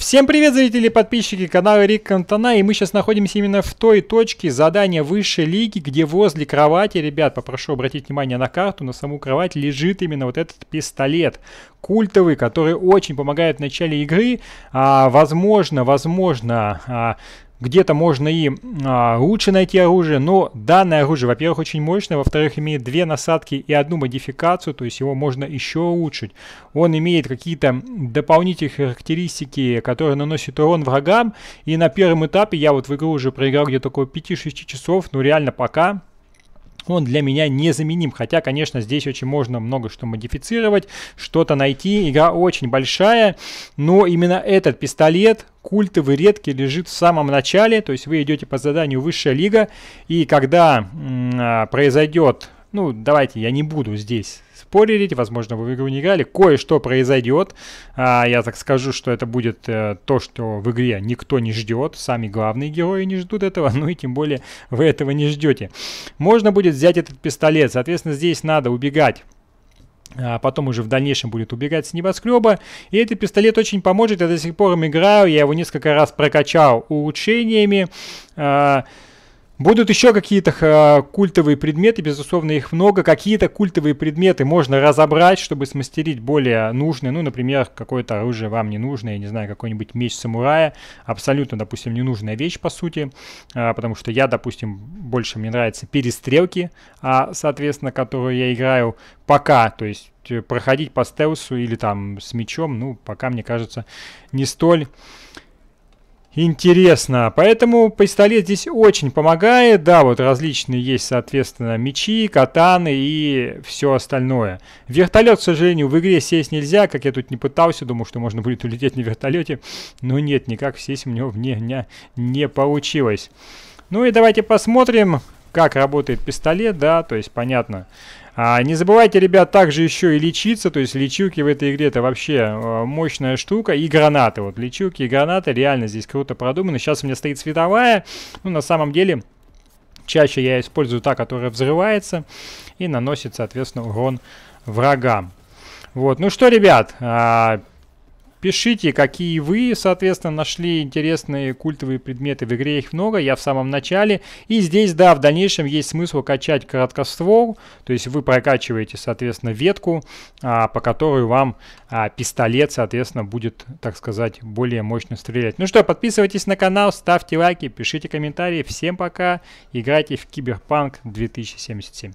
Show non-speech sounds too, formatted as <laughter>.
Всем привет, зрители и подписчики канала Рик Кантона, и мы сейчас находимся именно в той точке задания высшей лиги, где возле кровати, ребят, попрошу обратить внимание на карту, на саму кровать лежит именно вот этот пистолет культовый, который очень помогает в начале игры, а, возможно, возможно... А, где-то можно и а, лучше найти оружие, но данное оружие, во-первых, очень мощное, во-вторых, имеет две насадки и одну модификацию, то есть его можно еще улучшить. Он имеет какие-то дополнительные характеристики, которые наносят урон врагам, и на первом этапе я вот в игру уже проиграл где-то около 5-6 часов, но реально пока он для меня незаменим. Хотя, конечно, здесь очень можно много что модифицировать, что-то найти. Игра очень большая, но именно этот пистолет культовый редкий лежит в самом начале, то есть вы идете по заданию высшая лига, и когда м, а, произойдет, ну давайте я не буду здесь спорить, возможно вы в игру не играли, кое-что произойдет, а, я так скажу, что это будет э, то, что в игре никто не ждет, сами главные герои не ждут этого, <laughs> ну и тем более вы этого не ждете. Можно будет взять этот пистолет, соответственно здесь надо убегать а потом уже в дальнейшем будет убегать с небоскреба. И этот пистолет очень поможет, я до сих пор им играю, я его несколько раз прокачал улучшениями. А, Будут еще какие-то культовые предметы, безусловно, их много. Какие-то культовые предметы можно разобрать, чтобы смастерить более нужные. Ну, например, какое-то оружие вам не нужно, я не знаю, какой-нибудь меч самурая. Абсолютно, допустим, ненужная вещь, по сути. А, потому что я, допустим, больше мне нравятся перестрелки, а, соответственно, которые я играю пока. То есть э, проходить по стелсу или там с мечом, ну, пока, мне кажется, не столь интересно. Поэтому пистолет здесь очень помогает. Да, вот различные есть, соответственно, мечи, катаны и все остальное. Вертолет, к сожалению, в игре сесть нельзя. Как я тут не пытался, думал, что можно будет улететь на вертолете. Но нет, никак сесть у него вне не, не получилось. Ну и давайте посмотрим, как работает пистолет, да, то есть понятно. А не забывайте, ребят, также еще и лечиться, то есть лечилки в этой игре это вообще э, мощная штука. И гранаты, вот лечилки и гранаты реально здесь круто продуманы. Сейчас у меня стоит световая, ну на самом деле чаще я использую та, которая взрывается и наносит, соответственно, урон врагам. Вот, ну что, ребят, а, Пишите, какие вы, соответственно, нашли интересные культовые предметы. В игре их много, я в самом начале. И здесь, да, в дальнейшем есть смысл качать короткоствол. То есть вы прокачиваете, соответственно, ветку, а, по которой вам а, пистолет, соответственно, будет, так сказать, более мощно стрелять. Ну что, подписывайтесь на канал, ставьте лайки, пишите комментарии. Всем пока. Играйте в Киберпанк 2077.